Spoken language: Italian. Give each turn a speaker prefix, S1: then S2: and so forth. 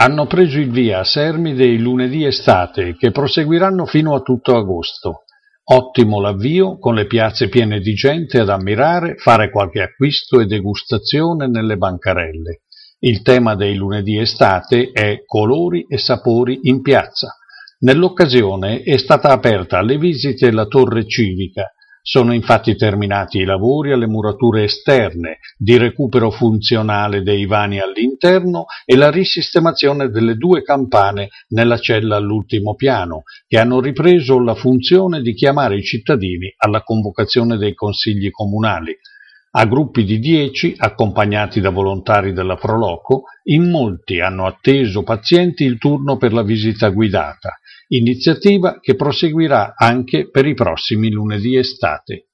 S1: hanno preso il via a Sermi dei lunedì estate che proseguiranno fino a tutto agosto. Ottimo l'avvio, con le piazze piene di gente ad ammirare, fare qualche acquisto e degustazione nelle bancarelle. Il tema dei lunedì estate è colori e sapori in piazza. Nell'occasione è stata aperta alle visite la torre civica, sono infatti terminati i lavori alle murature esterne, di recupero funzionale dei vani all'interno e la risistemazione delle due campane nella cella all'ultimo piano, che hanno ripreso la funzione di chiamare i cittadini alla convocazione dei consigli comunali, a gruppi di dieci, accompagnati da volontari della Proloco, in molti hanno atteso pazienti il turno per la visita guidata, iniziativa che proseguirà anche per i prossimi lunedì estate.